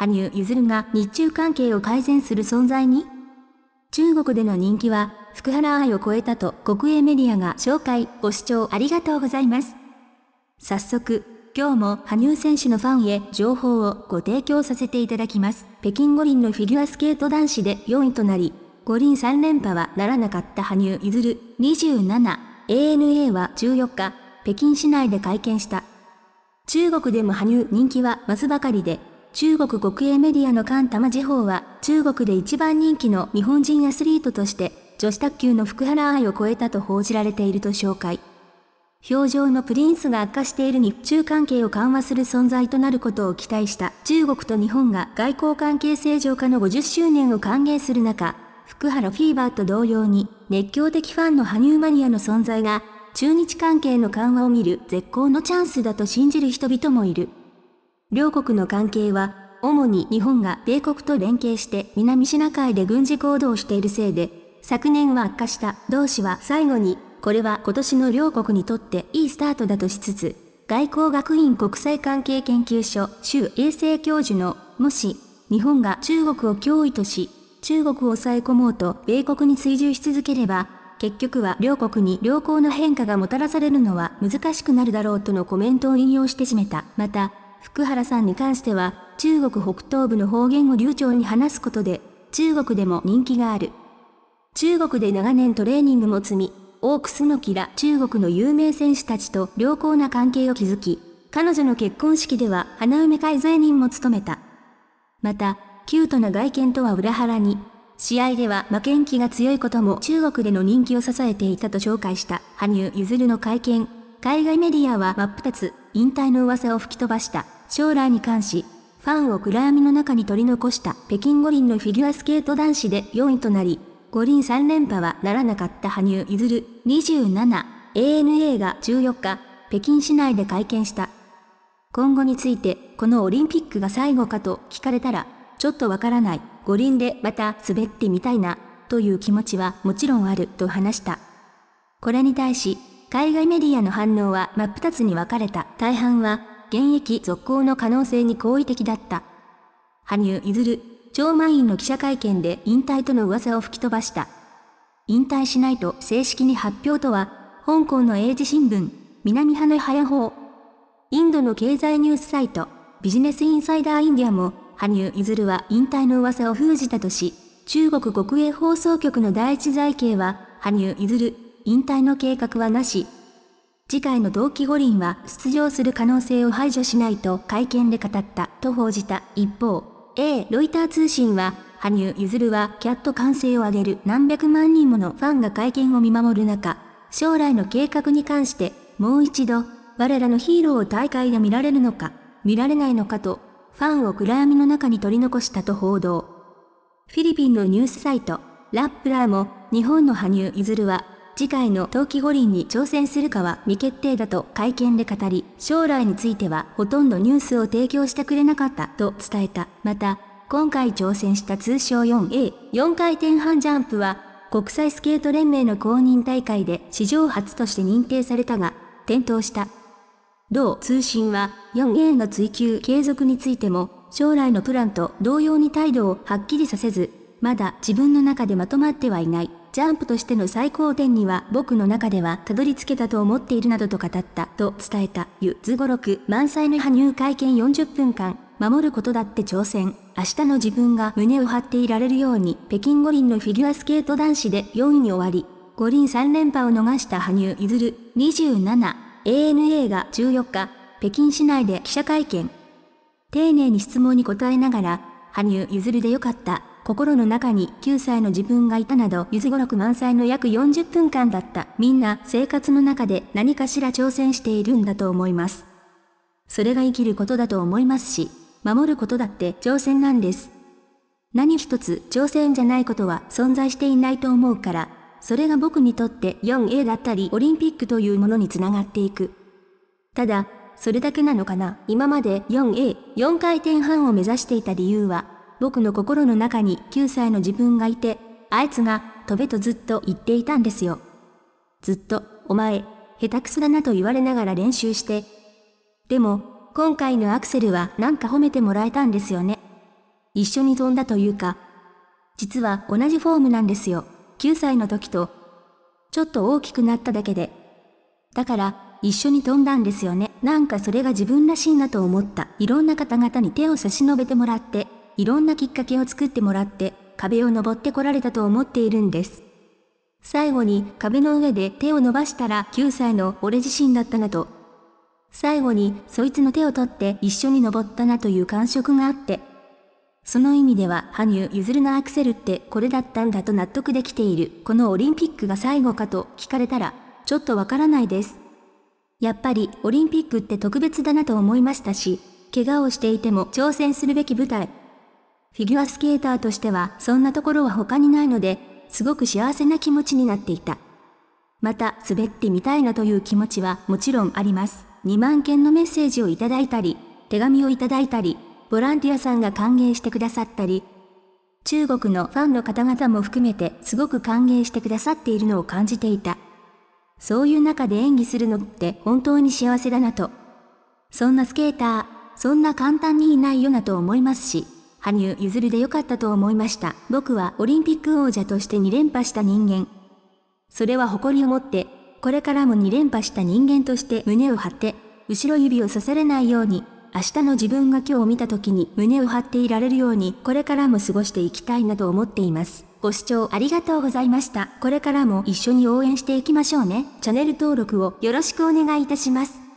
羽生結弦が日中関係を改善する存在に中国での人気は、福原愛を超えたと国営メディアが紹介、ご視聴ありがとうございます。早速、今日も羽生選手のファンへ情報をご提供させていただきます。北京五輪のフィギュアスケート男子で4位となり、五輪3連覇はならなかった羽生結弦27、ANA は14日、北京市内で会見した。中国でも羽生人気は増すばかりで、中国国営メディアのカンタマ時報は、中国で一番人気の日本人アスリートとして、女子卓球の福原愛を超えたと報じられていると紹介。表情のプリンスが悪化している日中関係を緩和する存在となることを期待した中国と日本が外交関係正常化の50周年を歓迎する中、福原フィーバーと同様に熱狂的ファンの羽生マニアの存在が中日関係の緩和を見る絶好のチャンスだと信じる人々もいる。両国の関係は、主に日本が米国と連携して南シナ海で軍事行動をしているせいで、昨年は悪化した同志は最後に、これは今年の両国にとっていいスタートだとしつつ、外交学院国際関係研究所周衛生教授の、もし、日本が中国を脅威とし、中国を抑え込もうと米国に追従し続ければ、結局は両国に良好な変化がもたらされるのは難しくなるだろうとのコメントを引用してしめた。また、福原さんに関しては、中国北東部の方言を流暢に話すことで、中国でも人気がある。中国で長年トレーニングも積み、多くスのキら中国の有名選手たちと良好な関係を築き、彼女の結婚式では花嫁会罪人も務めた。また、キュートな外見とは裏腹に、試合では負けん気が強いことも中国での人気を支えていたと紹介した羽生結弦の会見。海外メディアは真っ二つ。引退の噂を吹き飛ばした、将来に関し、ファンを暗闇の中に取り残した北京五輪のフィギュアスケート男子で4位となり、五輪3連覇はならなかった羽生結弦27、ANA が14日、北京市内で会見した。今後について、このオリンピックが最後かと聞かれたら、ちょっとわからない、五輪でまた滑ってみたいな、という気持ちはもちろんあると話した。これに対し、海外メディアの反応は真っ二つに分かれた。大半は、現役続行の可能性に好意的だった。羽生結弦、超満員の記者会見で引退との噂を吹き飛ばした。引退しないと正式に発表とは、香港の英字新聞、南派の早報、インドの経済ニュースサイト、ビジネスインサイダーインディアも、羽生結弦は引退の噂を封じたとし、中国国営放送局の第一財形は、羽生結弦、引退の計画はなし。次回の同期五輪は出場する可能性を排除しないと会見で語ったと報じた一方、A ロイター通信は羽生結弦はキャット完成を上げる何百万人ものファンが会見を見守る中、将来の計画に関してもう一度我らのヒーローを大会で見られるのか、見られないのかと、ファンを暗闇の中に取り残したと報道。フィリピンのニュースサイト、ラップラーも日本の羽生結弦は次回の冬季五輪に挑戦するかは未決定だと会見で語り、将来についてはほとんどニュースを提供してくれなかったと伝えた。また、今回挑戦した通称 4A、4回転半ジャンプは、国際スケート連盟の公認大会で史上初として認定されたが、転倒した。同通信は 4A の追求継続についても、将来のプランと同様に態度をはっきりさせず、まだ自分の中でまとまってはいない。ジャンプとしての最高点には僕の中ではたどり着けたと思っているなどと語った、と伝えた、ゆずごろく満載の羽生会見40分間、守ることだって挑戦。明日の自分が胸を張っていられるように、北京五輪のフィギュアスケート男子で4位に終わり、五輪3連覇を逃した羽生結弦27、ANA が14日、北京市内で記者会見。丁寧に質問に答えながら、羽生結弦でよかった。心の中に9歳の自分がいたなど、ゆず語録満載の約40分間だった。みんな生活の中で何かしら挑戦しているんだと思います。それが生きることだと思いますし、守ることだって挑戦なんです。何一つ挑戦じゃないことは存在していないと思うから、それが僕にとって 4A だったりオリンピックというものにつながっていく。ただ、それだけなのかな今まで 4A、4回転半を目指していた理由は、僕の心の中に9歳の自分がいて、あいつが、飛べとずっと言っていたんですよ。ずっと、お前、下手くそだなと言われながら練習して。でも、今回のアクセルはなんか褒めてもらえたんですよね。一緒に飛んだというか、実は同じフォームなんですよ。9歳の時と、ちょっと大きくなっただけで。だから、一緒に飛んだんですよね。なんかそれが自分らしいなと思った。いろんな方々に手を差し伸べてもらって、いろんなきっかけを作ってもらって壁を登ってこられたと思っているんです。最後に壁の上で手を伸ばしたら9歳の俺自身だったなと。最後にそいつの手を取って一緒に登ったなという感触があって。その意味では羽生結弦のアクセルってこれだったんだと納得できているこのオリンピックが最後かと聞かれたらちょっとわからないです。やっぱりオリンピックって特別だなと思いましたし、怪我をしていても挑戦するべき舞台フィギュアスケーターとしてはそんなところは他にないので、すごく幸せな気持ちになっていた。また滑ってみたいなという気持ちはもちろんあります。2万件のメッセージをいただいたり、手紙をいただいたり、ボランティアさんが歓迎してくださったり、中国のファンの方々も含めてすごく歓迎してくださっているのを感じていた。そういう中で演技するのって本当に幸せだなと。そんなスケーター、そんな簡単にいないよなと思いますし。羽生結弦で良かったと思いました。僕はオリンピック王者として2連覇した人間。それは誇りを持って、これからも2連覇した人間として胸を張って、後ろ指を刺されないように、明日の自分が今日を見た時に胸を張っていられるように、これからも過ごしていきたいなと思っています。ご視聴ありがとうございました。これからも一緒に応援していきましょうね。チャンネル登録をよろしくお願いいたします。